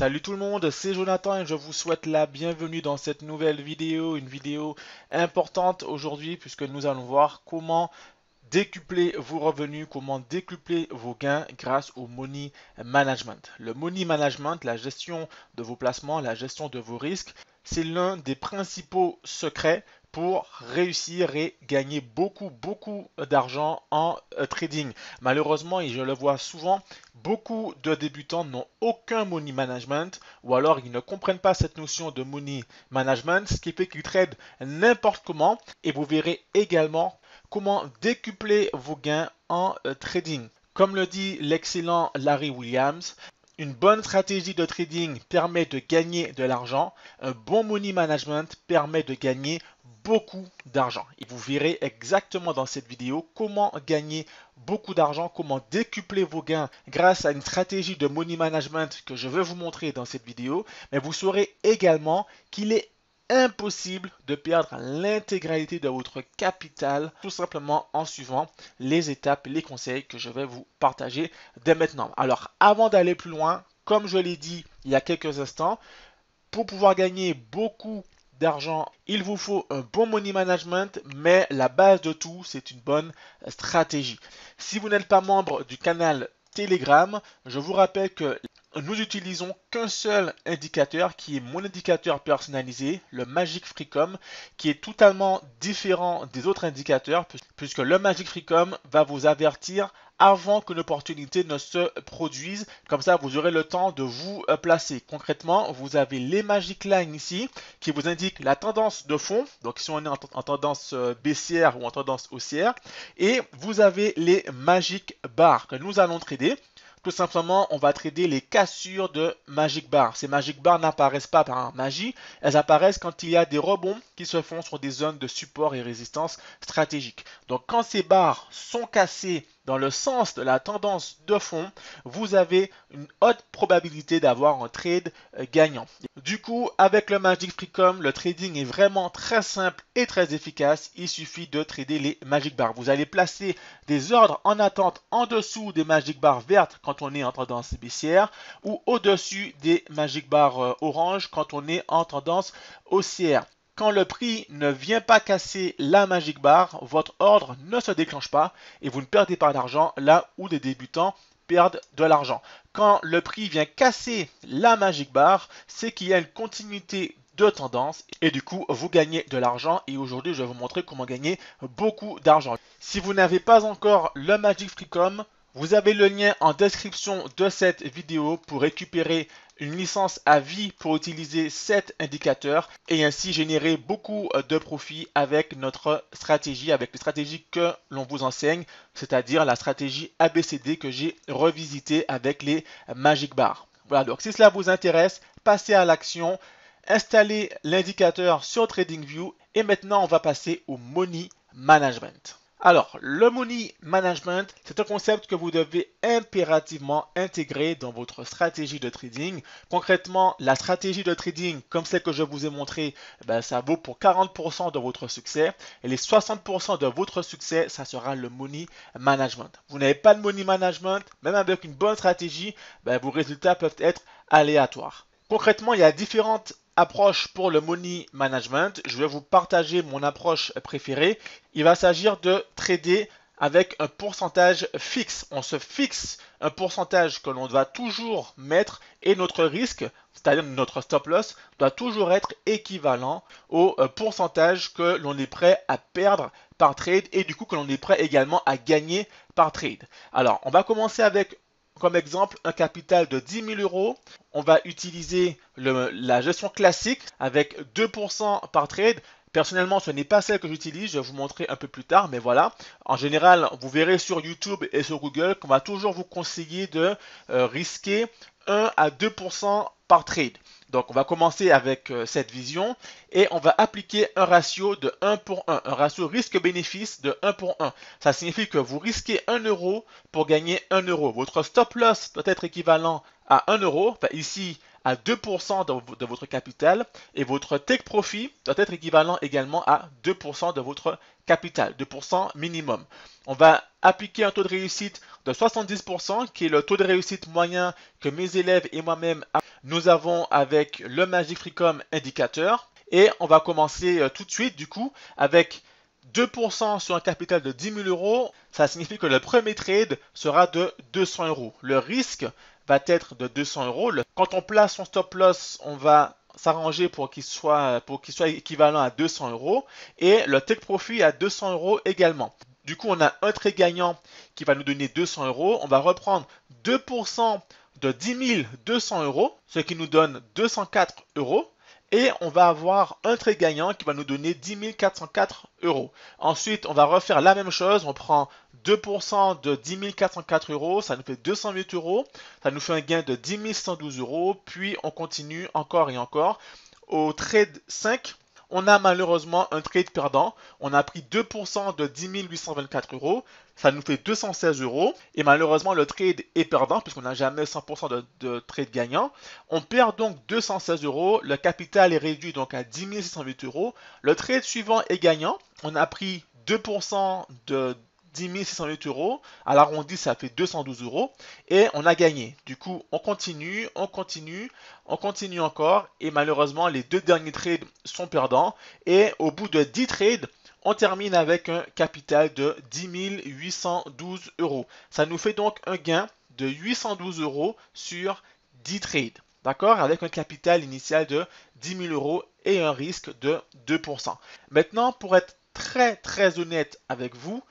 Salut tout le monde, c'est Jonathan et je vous souhaite la bienvenue dans cette nouvelle vidéo, une vidéo importante aujourd'hui puisque nous allons voir comment décupler vos revenus, comment décupler vos gains grâce au money management. Le money management, la gestion de vos placements, la gestion de vos risques, c'est l'un des principaux secrets pour réussir et gagner beaucoup, beaucoup d'argent en euh, trading. Malheureusement, et je le vois souvent, beaucoup de débutants n'ont aucun money management ou alors ils ne comprennent pas cette notion de money management, ce qui fait qu'ils trade n'importe comment et vous verrez également comment décupler vos gains en euh, trading. Comme le dit l'excellent Larry Williams, une bonne stratégie de trading permet de gagner de l'argent. Un bon money management permet de gagner beaucoup d'argent. Et vous verrez exactement dans cette vidéo comment gagner beaucoup d'argent, comment décupler vos gains grâce à une stratégie de money management que je vais vous montrer dans cette vidéo. Mais vous saurez également qu'il est impossible de perdre l'intégralité de votre capital tout simplement en suivant les étapes et les conseils que je vais vous partager dès maintenant. Alors avant d'aller plus loin, comme je l'ai dit il y a quelques instants, pour pouvoir gagner beaucoup d'argent, il vous faut un bon money management, mais la base de tout, c'est une bonne stratégie. Si vous n'êtes pas membre du canal Telegram, je vous rappelle que nous utilisons qu'un seul indicateur qui est mon indicateur personnalisé, le Magic Freecom, qui est totalement différent des autres indicateurs puisque le Magic Freecom va vous avertir avant que l'opportunité ne se produise. Comme ça, vous aurez le temps de vous euh, placer. Concrètement, vous avez les Magic Lines ici qui vous indiquent la tendance de fond. Donc, si on est en, tendance euh, baissière ou en tendance haussière. Et vous avez les Magic Bars que nous allons trader. Tout simplement, on va trader les cassures de Magic Bar. Ces Magic Bar n'apparaissent pas par magie, elles apparaissent quand il y a des rebonds qui se font sur des zones de support et résistance stratégiques. Donc quand ces barres sont cassées dans le sens de la tendance de fond, vous avez une haute probabilité d'avoir un trade euh, gagnant. Du coup, avec le Magic Freecom, le trading est vraiment très simple et très efficace. Il suffit de trader les Magic Bar. Vous allez placer des ordres en attente en dessous des Magic Bars vertes quand on est en tendance baissière ou au-dessus des Magic Bars euh, orange quand on est en tendance haussière. Quand le prix ne vient pas casser la Magic Bar, votre ordre ne se déclenche pas et vous ne perdez pas d'argent là où des débutants perdent de l'argent. Quand le prix vient casser la Magic Bar, c'est qu'il y a une continuité de tendance et du coup vous gagnez de l'argent et aujourd'hui je vais vous montrer comment gagner beaucoup d'argent. Si vous n'avez pas encore le Magic Freecom, vous avez le lien en description de cette vidéo pour récupérer une licence à vie pour utiliser cet indicateur et ainsi générer beaucoup euh, de profits avec notre stratégie, avec les stratégies que l'on vous enseigne, c'est-à-dire la stratégie ABCD que j'ai revisité avec les Magic Bars. Voilà, donc si cela vous intéresse, passez à l'action, installez l'indicateur sur TradingView et maintenant on va passer au Money Management. Alors, le money management, c'est un concept que vous devez impérativement intégrer dans votre stratégie de trading. Concrètement, la stratégie de trading, comme celle que je vous ai montrée, eh ben, ça vaut pour 40% de votre succès. Et les 60% de votre succès, ça sera le money management. Vous n'avez pas de money management, même avec une bonne stratégie, ben, vos résultats peuvent être aléatoires. Concrètement, il y a différentes approche pour le money management. Je vais vous partager mon approche préférée. Il va s'agir de trader avec un pourcentage fixe. On se fixe un pourcentage que l'on doit toujours mettre et notre risque, c'est-à-dire notre stop loss, doit toujours être équivalent au euh, pourcentage que l'on est prêt à perdre par trade et du coup que l'on est prêt également à gagner par trade. Alors, on va commencer avec comme exemple, un capital de 10 000 euros, on va utiliser la gestion classique avec 2% par trade. Personnellement, ce n'est pas celle que j'utilise, je vais vous montrer un peu plus tard, mais voilà. En général, vous verrez sur YouTube et sur Google qu'on va toujours vous conseiller de euh, risquer 1 à 2% par trade. Donc on va commencer avec euh, cette vision et on va appliquer un ratio de 1 pour 1, un ratio risque-bénéfice de 1 pour 1. Ça signifie que vous risquez 1 euro pour gagner 1 euro. Votre stop loss doit être équivalent à 1 euro, enfin, ici à 2% de, votre capital et votre take profit doit être équivalent également à 2% de votre capital, 2% minimum. On va appliquer un taux de réussite de 70% qui est le taux de réussite moyen que mes élèves et moi-même nous avons avec le Magic Freecom indicateur. Et on va commencer euh, tout de suite, du coup, avec 2% sur un capital de 10 000 euros. Ça signifie que le premier trade sera de 200 euros. Le risque va être de 200 euros. Quand on place son stop loss, on va s'arranger pour qu'il soit, pour qu'il soit équivalent à 200 euros et le take profit à 200 euros également. Du coup, on a un trade gagnant qui va nous donner 200 euros. On va reprendre 2% de 10 200 euros, ce qui nous donne 204 euros. Et on va avoir un trait gagnant qui va nous donner 10 404 euros. Ensuite, on va refaire la même chose. On prend 2% de 10 404 euros, ça nous fait 208 euros. Ça nous fait un gain de 10 112 euros. Puis on continue encore et encore. Au trade 5, on a malheureusement un trade perdant. On a pris 2% de 10 824 euros. Ça nous fait 216 euros. Et malheureusement, le trade est perdant puisqu'on n'a jamais 100% de, trade gagnant. On perd donc 216 euros. Le capital est réduit donc à 10 608 euros. Le trade suivant est gagnant. On a pris 2% de 10 608 euros. À l'arrondi, ça fait 212 euros. Et on a gagné. Du coup, on continue, on continue, on continue encore. Et malheureusement, les deux derniers trades sont perdants. Et au bout de 10 trades, on termine avec un capital de 10 812 euros. Ça nous fait donc un gain de 812 euros sur 10 trades. D'accord Avec un capital initial de 10 000 euros et un risque de 2%. Maintenant, pour être très très honnête avec vous,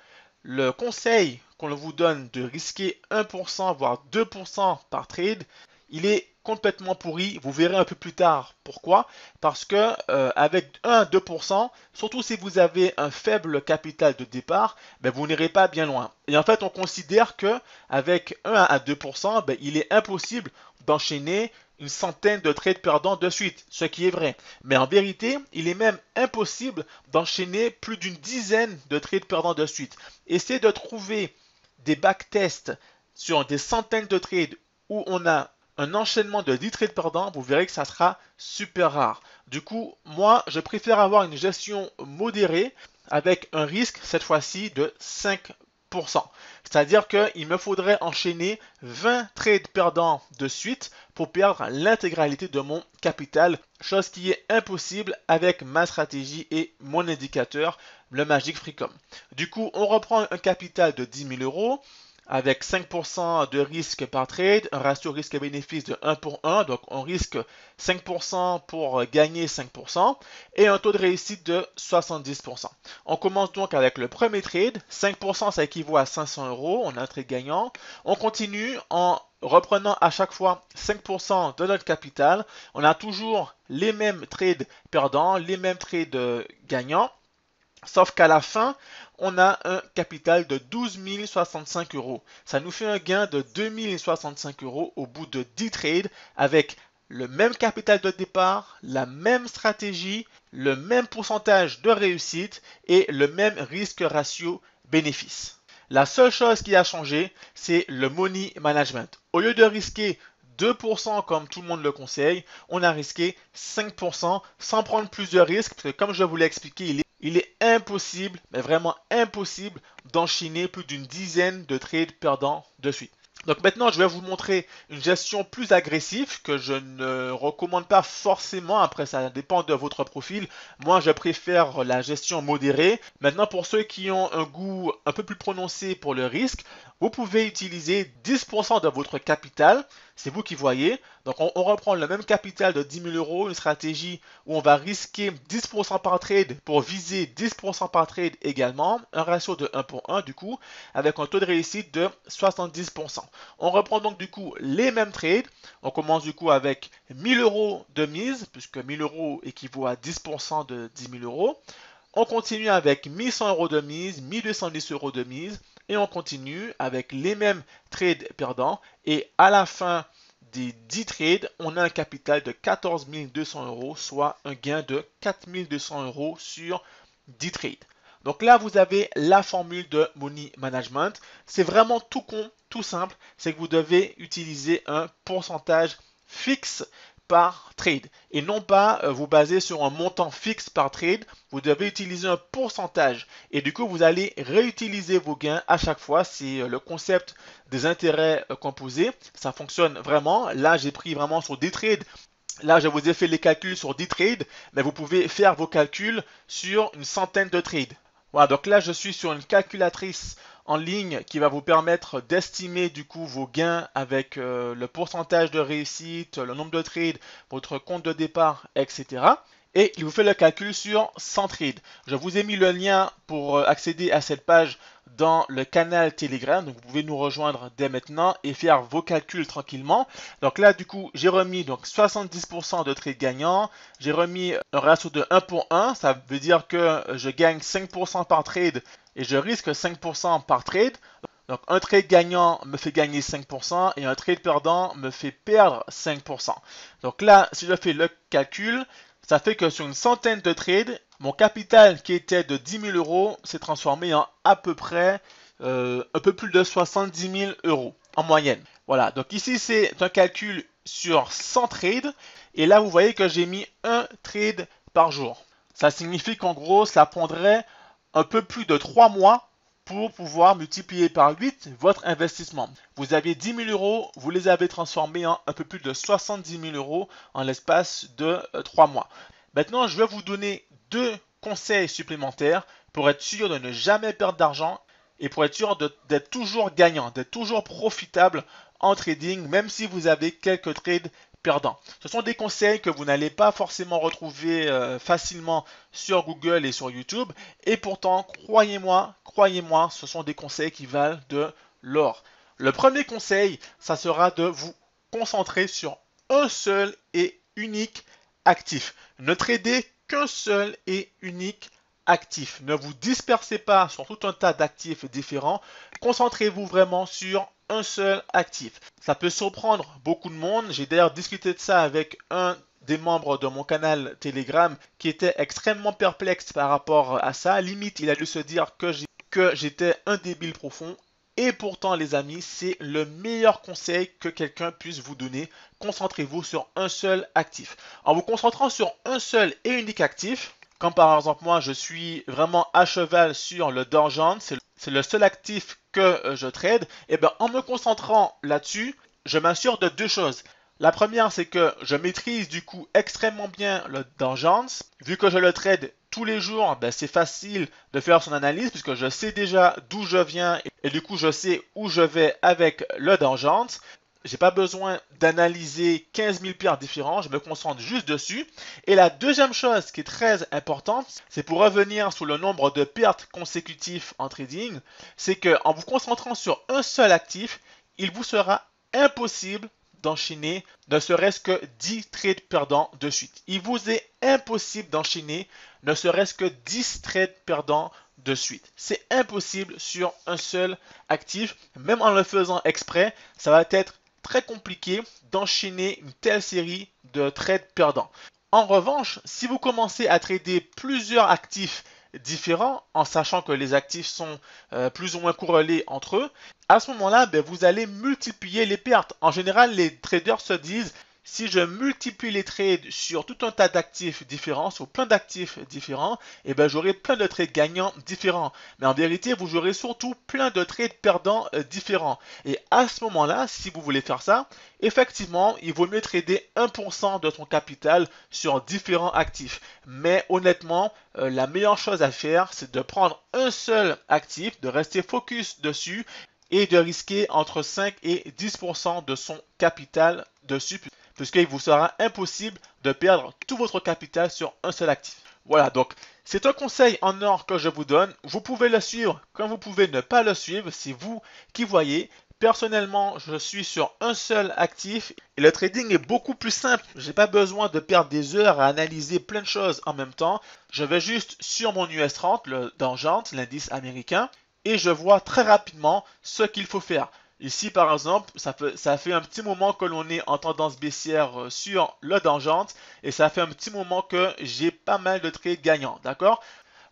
le conseil qu'on vous donne de risquer 1% voire 2% par trade, il est complètement pourri. Vous verrez un peu plus tard pourquoi. Parce que euh, avec 1 à 2%, surtout si vous avez un faible capital de départ, ben, vous n'irez pas bien loin. Et en fait, on considère que avec 1 à 2%, ben, il est impossible d'enchaîner une centaine de trades perdants de suite, ce qui est vrai. Mais en vérité, il est même impossible d'enchaîner plus d'une dizaine de trades perdants de suite. Essayez de trouver des backtests sur des centaines de trades où on a un enchaînement de 10 trades perdants, vous verrez que ça sera super rare. Du coup, moi, je préfère avoir une gestion modérée avec un risque cette fois-ci de 5%. C'est-à-dire qu'il me faudrait enchaîner 20 trades perdants de suite pour perdre l'intégralité de mon capital, chose qui est impossible avec ma stratégie et mon indicateur, le Magic Freecom. Du coup, on reprend un capital de 10 000 euros, avec 5% de risque par trade, un ratio risque-bénéfice de 1 pour 1, donc on risque 5% pour gagner 5%, et un taux de réussite de 70%. On commence donc avec le premier trade, 5% ça équivaut à 500 euros, on a un trade gagnant. On continue en reprenant à chaque fois 5% de notre capital. On a toujours les mêmes trades perdants, les mêmes trades gagnants. Sauf qu'à la fin, on a un capital de 12 065 euros. Ça nous fait un gain de 2 065 euros au bout de 10 trades avec le même capital de départ, la même stratégie, le même pourcentage de réussite et le même risque ratio bénéfice. La seule chose qui a changé, c'est le money management. Au lieu de risquer 2% comme tout le monde le conseille, on a risqué 5% sans prendre plus de risques que comme je vous l'ai expliqué, il est il est impossible, mais vraiment impossible, d'enchaîner plus d'une dizaine de trades perdants de suite. Donc maintenant, je vais vous montrer une gestion plus agressive que je ne recommande pas forcément. Après, ça dépend de votre profil. Moi, je préfère la gestion modérée. Maintenant, pour ceux qui ont un goût un peu plus prononcé pour le risque, vous pouvez utiliser 10% de votre capital, c'est vous qui voyez. Donc on, reprend le même capital de 10 000 euros, une stratégie où on va risquer 10% par trade pour viser 10% par trade également, un ratio de 1 pour 1 du coup, avec un taux de réussite de 70%. On reprend donc du coup les mêmes trades. On commence du coup avec 1 000 euros de mise, puisque 1 000 euros équivaut à 10% de 10 000 euros. On continue avec 1100 euros de mise, 1210 euros de mise et on continue avec les mêmes trades perdants et à la fin des 10 trades, on a un capital de 14 200 euros, soit un gain de 4 200 euros sur 10 trades. Donc là, vous avez la formule de Money Management. C'est vraiment tout con, tout simple. C'est que vous devez utiliser un pourcentage fixe par trade et non pas euh, vous baser sur un montant fixe par trade. Vous devez utiliser un pourcentage et du coup vous allez réutiliser vos gains à chaque fois. C'est euh, le concept des intérêts euh, composés. Ça fonctionne vraiment. Là j'ai pris vraiment sur des trades. Là, je vous ai fait les calculs sur 10 trades, mais vous pouvez faire vos calculs sur une centaine de trades. Voilà, donc là, je suis sur une calculatrice en ligne qui va vous permettre d'estimer du coup vos gains avec euh, le pourcentage de réussite, le nombre de trades, votre compte de départ, etc. Et il vous fait le calcul sur 100 trades. Je vous ai mis le lien pour euh, accéder à cette page dans le canal Telegram. Donc vous pouvez nous rejoindre dès maintenant et faire vos calculs tranquillement. Donc là du coup j'ai remis donc 70% de trades gagnants. J'ai remis un ratio de 1 pour 1. Ça veut dire que je gagne 5% par trade et je risque 5% par trade. Donc un trade gagnant me fait gagner 5% et un trade perdant me fait perdre 5%. Donc là, si je fais le calcul, ça fait que sur une centaine de trades, mon capital qui était de 10 000 euros s'est transformé en à peu près euh, un peu plus de 70 000 euros en moyenne. Voilà, donc ici c'est un calcul sur 100 trades et là vous voyez que j'ai mis un trade par jour. Ça signifie qu'en gros ça prendrait un peu plus de 3 mois pour pouvoir multiplier par 8 votre investissement. Vous aviez 10 000 euros, vous les avez transformés en un peu plus de 70 000 euros en l'espace de 3 euh, mois. Maintenant, je vais vous donner deux conseils supplémentaires pour être sûr de ne jamais perdre d'argent et pour être sûr d'être toujours gagnant, d'être toujours profitable en trading, même si vous avez quelques trades Perdant. Ce sont des conseils que vous n'allez pas forcément retrouver euh, facilement sur Google et sur YouTube. Et pourtant, croyez-moi, croyez-moi, ce sont des conseils qui valent de l'or. Le premier conseil, ça sera de vous concentrer sur un seul et unique actif. Ne tradez qu'un seul et unique actif. Ne vous dispersez pas sur tout un tas d'actifs différents. Concentrez-vous vraiment sur un seul actif. Ça peut surprendre beaucoup de monde. J'ai d'ailleurs discuté de ça avec un des membres de mon canal Telegram qui était extrêmement perplexe par rapport à ça. Limite, il a dû se dire que j'étais un débile profond. Et pourtant, les amis, c'est le meilleur conseil que quelqu'un puisse vous donner. Concentrez-vous sur un seul actif. En vous concentrant sur un seul et unique actif, comme par exemple moi, je suis vraiment à cheval sur le d'argent c'est le seul actif que euh, je trade, et eh bien en me concentrant là-dessus, je m'assure de deux choses. La première, c'est que je maîtrise du coup extrêmement bien le Dungeons. Vu que je le trade tous les jours, ben, c'est facile de faire son analyse puisque je sais déjà d'où je viens et, du coup je sais où je vais avec le Dungeons j'ai pas besoin d'analyser 15 000 pertes différentes, je me concentre juste dessus. Et la deuxième chose qui est très importante, c'est pour revenir sur le nombre de pertes consécutives en trading, c'est que en vous concentrant sur un seul actif, il vous sera impossible d'enchaîner ne serait-ce que 10 trades perdants de suite. Il vous est impossible d'enchaîner ne serait-ce que 10 trades perdants de suite. C'est impossible sur un seul actif. Même en le faisant exprès, ça va être très compliqué d'enchaîner une telle série de trades perdants. En revanche, si vous commencez à trader plusieurs actifs différents, en sachant que les actifs sont euh, plus ou moins corrélés entre eux, à ce moment-là, ben, vous allez multiplier les pertes. En général, les traders se disent si je multiplie les trades sur tout un tas d'actifs différents, sur plein d'actifs différents, et eh ben j'aurai plein de trades gagnants différents. Mais en vérité, vous aurez surtout plein de trades perdants euh, différents. Et à ce moment-là, si vous voulez faire ça, effectivement, il vaut mieux trader 1% de son capital sur différents actifs. Mais honnêtement, euh, la meilleure chose à faire, c'est de prendre un seul actif, de rester focus dessus et de risquer entre 5 et 10% de son capital dessus puisqu'il vous sera impossible de perdre tout votre capital sur un seul actif. Voilà, donc c'est un conseil en or que je vous donne. Vous pouvez le suivre comme vous pouvez ne pas le suivre, c'est vous qui voyez. Personnellement, je suis sur un seul actif et le trading est beaucoup plus simple. n'ai pas besoin de perdre des heures à analyser plein de choses en même temps. Je vais juste sur mon US 30, le Dow l'indice américain, et je vois très rapidement ce qu'il faut faire. Ici, par exemple, ça, fait un petit moment que l'on est en tendance baissière euh, sur le Dangente et ça fait un petit moment que j'ai pas mal de trades gagnants, d'accord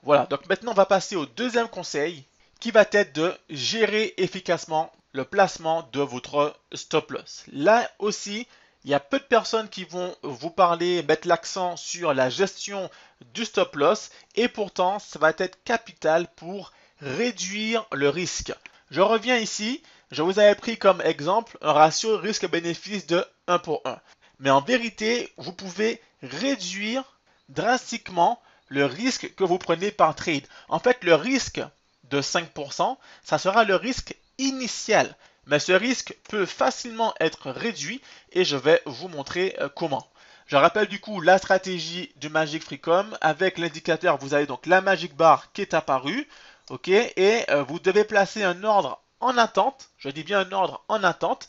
Voilà, donc maintenant on va passer au deuxième conseil qui va être de gérer efficacement le placement de votre stop loss. Là aussi, il y a peu de personnes qui vont vous parler, mettre l'accent sur la gestion du stop loss et pourtant ça va être capital pour réduire le risque. Je reviens ici, je vous avais pris comme exemple un ratio risque-bénéfice de 1 pour 1. Mais en vérité, vous pouvez réduire drastiquement le risque que vous prenez par trade. En fait, le risque de 5%, ça sera le risque initial. Mais ce risque peut facilement être réduit et je vais vous montrer euh, comment. Je rappelle du coup la stratégie du Magic Freecom. Avec l'indicateur, vous avez donc la Magic Bar qui est apparue. OK Et euh, vous devez placer un ordre en attente, je dis bien un ordre en attente,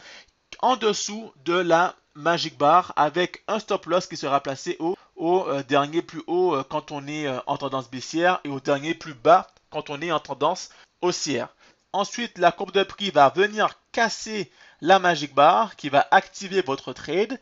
en dessous de la Magic Bar avec un stop loss qui sera placé au, euh, dernier plus haut euh, quand on est euh, en tendance baissière et au dernier plus bas quand on est en tendance haussière. Ensuite, la courbe de prix va venir casser la Magic Bar qui va activer votre trade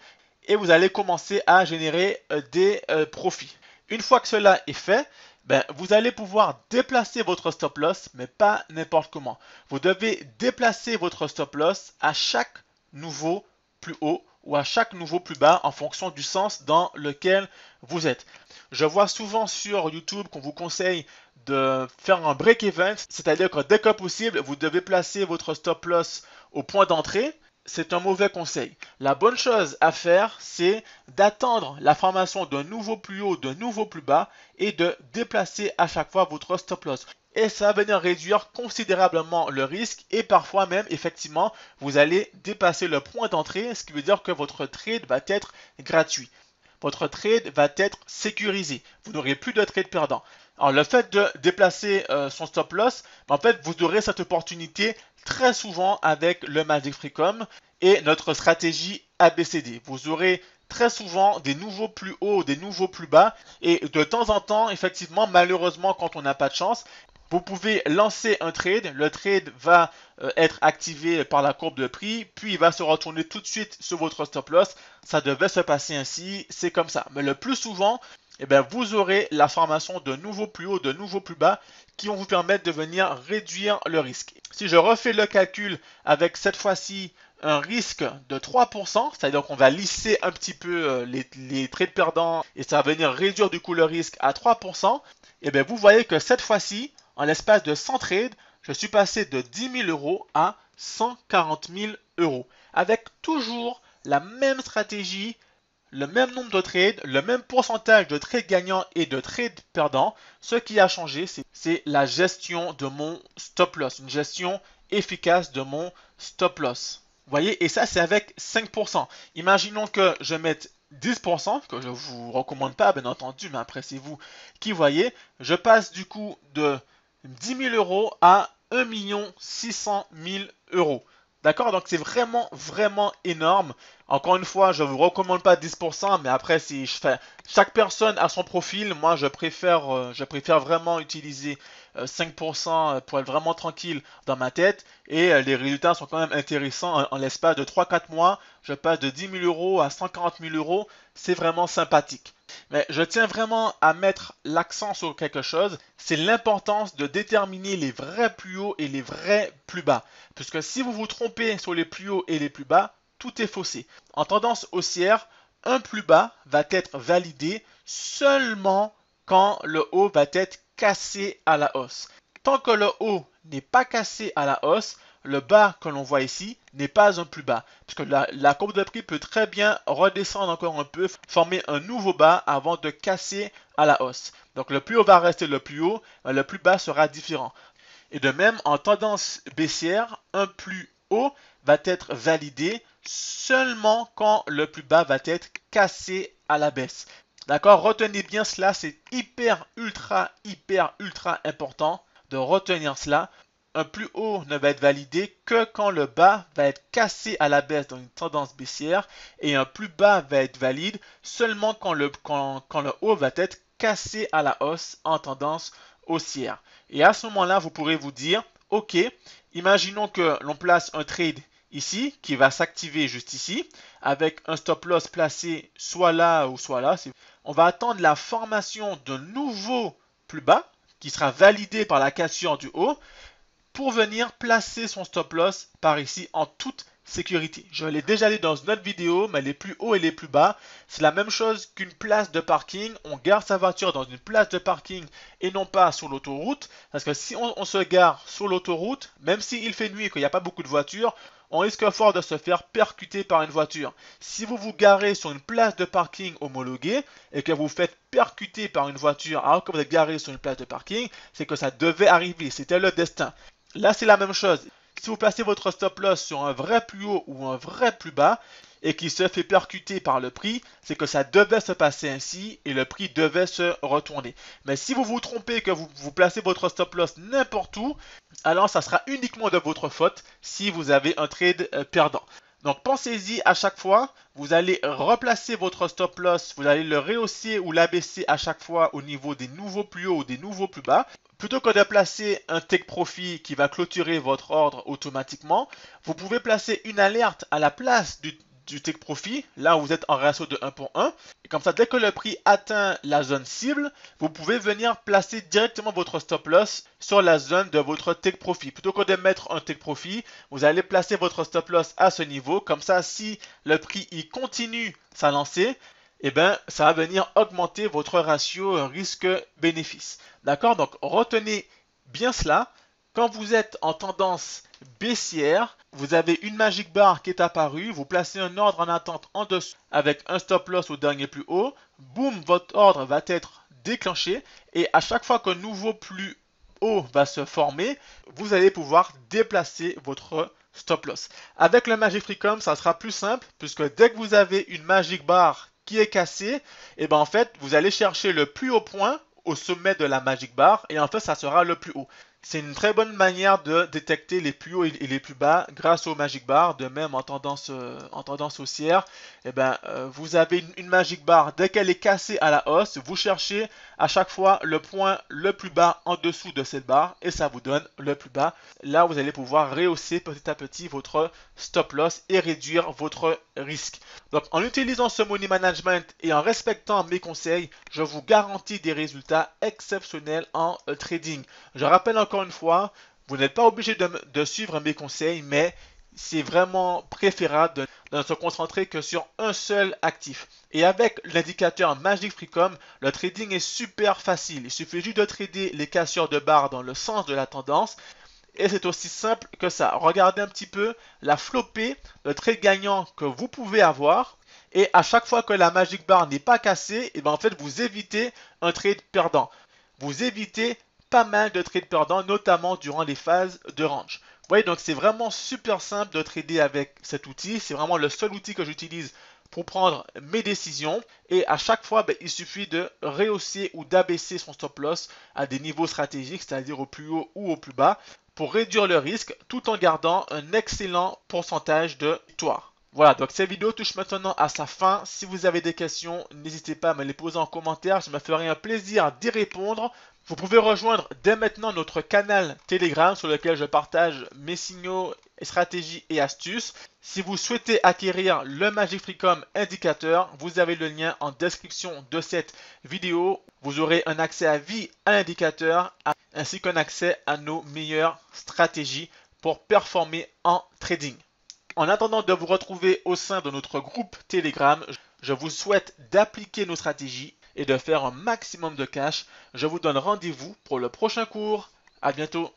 et vous allez commencer à générer des profits. Une fois que cela est fait, ben, vous allez pouvoir déplacer votre stop loss, mais pas n'importe comment. Vous devez déplacer votre stop loss à chaque nouveau plus haut ou à chaque nouveau plus bas en fonction du sens dans lequel vous êtes. Je vois souvent sur YouTube qu'on vous conseille de faire un break event, c'est-à-dire que dès que possible, vous devez placer votre stop loss au point d'entrée c'est un mauvais conseil. La bonne chose à faire, c'est d'attendre la formation d'un nouveau plus haut, d'un nouveau plus bas et de déplacer à chaque fois votre stop loss. Et ça va venir réduire considérablement le risque et parfois même effectivement vous allez dépasser le point d'entrée, ce qui veut dire que votre trade va être gratuit. Votre trade va être sécurisé. Vous n'aurez plus de trade perdant. Alors le fait de déplacer euh, son stop loss, en fait vous aurez cette opportunité très souvent avec le Magic Freecom et notre stratégie ABCD. Vous aurez très souvent des nouveaux plus hauts, des nouveaux plus bas. Et de temps en temps, effectivement, malheureusement, quand on n'a pas de chance, vous pouvez lancer un trade. Le trade va euh, être activé par la courbe de prix, puis il va se retourner tout de suite sur votre stop loss. Ça devait se passer ainsi, c'est comme ça. Mais le plus souvent, eh bien, vous aurez la formation de nouveau plus haut, de nouveau plus bas, qui vont vous permettre de venir réduire le risque. Si je refais le calcul avec cette fois-ci un risque de 3%, c'est-à-dire qu'on va lisser un petit peu euh, les, les trades perdants et ça va venir réduire du coup le risque à 3%, et bien vous voyez que cette fois-ci, en l'espace de 100 trades, je suis passé de 10 000 euros à 140 000 euros, avec toujours la même stratégie, le même nombre de trades, le même pourcentage de trades gagnants et de trades perdants. Ce qui a changé, c'est la gestion de mon stop loss, une gestion efficace de mon stop loss. Vous voyez, et ça c'est avec 5%. Imaginons que je mette 10%, que je ne vous recommande pas, bien entendu, mais après c'est vous qui voyez. Je passe du coup de 10 000 euros à 1 600 000 euros. D'accord Donc c'est vraiment, vraiment énorme. Encore une fois, je ne vous recommande pas 10%, mais après, si je fais, chaque personne a son profil. Moi, je préfère, euh, je préfère vraiment utiliser 5% euh, euh, pour être vraiment tranquille dans ma tête. Et les résultats sont quand même intéressants. En, en l'espace de 3-4 mois, je passe de 10 000 euros à 140 000 euros. C'est vraiment sympathique. Mais je tiens vraiment à mettre l'accent sur quelque chose, c'est l'importance de déterminer les vrais plus hauts et les vrais plus bas. Puisque si vous vous trompez sur les plus hauts et les plus bas, tout est faussé. En tendance haussière, un plus bas va être validé seulement quand le haut va être cassé à la hausse. Tant que le haut n'est pas cassé à la hausse, le bas que l'on voit ici n'est pas un plus bas, puisque la, la, courbe de prix peut très bien redescendre encore un peu, former un nouveau bas avant de casser à la hausse. Donc le plus haut va rester le plus haut, ben, le plus bas sera différent. Et de même, en tendance baissière, un plus haut va être validé seulement quand le plus bas va être cassé à la baisse. D'accord Retenez bien cela, c'est hyper, ultra, hyper, ultra important de retenir cela un plus haut ne va être validé que quand le bas va être cassé à la baisse dans une tendance baissière et un plus bas va être valide seulement quand le, quand le haut va être cassé à la hausse en tendance haussière. Et à ce moment-là, vous pourrez vous dire, OK, imaginons que l'on place un trade ici qui va s'activer juste ici avec un stop loss placé soit là ou soit là. On va attendre la formation d'un nouveau plus bas qui sera validé par la cassure du haut pour venir placer son stop loss par ici en toute sécurité. Je l'ai déjà dit dans une autre vidéo, mais les plus hauts et les plus bas, c'est la même chose qu'une place de parking. On garde sa voiture dans une place de parking et non pas sur l'autoroute. Parce que si on, se gare sur l'autoroute, même s'il fait nuit et qu'il n'y a pas beaucoup de voitures, on risque fort de se faire percuter par une voiture. Si vous vous garez sur une place de parking homologuée et que vous faites percuter par une voiture alors que vous êtes garé sur une place de parking, c'est que ça devait arriver, c'était le destin. Là, c'est la même chose. Si vous placez votre stop loss sur un vrai plus haut ou un vrai plus bas et qu'il se fait percuter par le prix, c'est que ça devait se passer ainsi et le prix devait se retourner. Mais si vous vous trompez que vous, vous placez votre stop loss n'importe où, alors ça sera uniquement de votre faute si vous avez un trade euh, perdant. Donc pensez-y à chaque fois, vous allez replacer votre stop loss, vous allez le rehausser ou l'abaisser à chaque fois au niveau des nouveaux plus hauts ou des nouveaux plus bas. Plutôt que de placer un take profit qui va clôturer votre ordre automatiquement, vous pouvez placer une alerte à la place du, take profit, là où vous êtes en ratio de 1.1. Et comme ça, dès que le prix atteint la zone cible, vous pouvez venir placer directement votre stop loss sur la zone de votre take profit. Plutôt que de mettre un take profit, vous allez placer votre stop loss à ce niveau. Comme ça, si le prix y continue sa lancer, eh bien ça va venir augmenter votre ratio risque-bénéfice. D'accord Donc, retenez bien cela. Quand vous êtes en tendance baissière, vous avez une magic bar qui est apparue, vous placez un ordre en attente en dessous avec un stop loss au dernier plus haut, boum, votre ordre va être déclenché et à chaque fois qu'un nouveau plus haut va se former, vous allez pouvoir déplacer votre stop loss. Avec le Magic Freecom, ça sera plus simple puisque dès que vous avez une magic bar qui est cassé, et eh ben en fait, vous allez chercher le plus haut point au sommet de la Magic Bar, et en fait, ça sera le plus haut. C'est une très bonne manière de détecter les plus hauts et les plus bas grâce au Magic Bar. De même, en tendance, euh, en tendance haussière, et eh ben, euh, vous avez une, Magic Bar. Dès qu'elle est cassée à la hausse, vous cherchez à chaque fois le point le plus bas en dessous de cette barre et ça vous donne le plus bas. Là, vous allez pouvoir rehausser petit à petit votre stop loss et réduire votre risque. Donc, en utilisant ce money management et en respectant mes conseils, je vous garantis des résultats exceptionnels en euh, trading. Je rappelle encore une fois, vous n'êtes pas obligé de, suivre mes conseils, mais c'est vraiment préférable de, ne se concentrer que sur un seul actif. Et avec l'indicateur Magic Freecom, le trading est super facile. Il suffit juste de trader les cassures de barres dans le sens de la tendance. Et c'est aussi simple que ça. Regardez un petit peu la flopée, le trade gagnant que vous pouvez avoir. Et à chaque fois que la Magic Bar n'est pas cassée, et eh bien en fait vous évitez un trade perdant. Vous évitez pas mal de trades perdants, notamment durant les phases de range. Vous voyez, donc c'est vraiment super simple de trader avec cet outil. C'est vraiment le seul outil que j'utilise pour prendre mes décisions. Et à chaque fois, ben, il suffit de rehausser ou d'abaisser son stop loss à des niveaux stratégiques, c'est-à-dire au plus haut ou au plus bas, pour réduire le risque tout en gardant un excellent pourcentage de victoire. Voilà, donc cette vidéo touche maintenant à sa fin. Si vous avez des questions, n'hésitez pas à me les poser en commentaire. Je me ferai un plaisir d'y répondre. Vous pouvez rejoindre dès maintenant notre canal Telegram sur lequel je partage mes signaux, stratégies et astuces. Si vous souhaitez acquérir le Magic Freecom indicateur, vous avez le lien en description de cette vidéo. Vous aurez un accès à vie à l'indicateur ainsi qu'un accès à nos meilleures stratégies pour performer en trading. En attendant de vous retrouver au sein de notre groupe Telegram, je vous souhaite d'appliquer nos stratégies et de faire un maximum de cash. Je vous donne rendez-vous pour le prochain cours. À bientôt.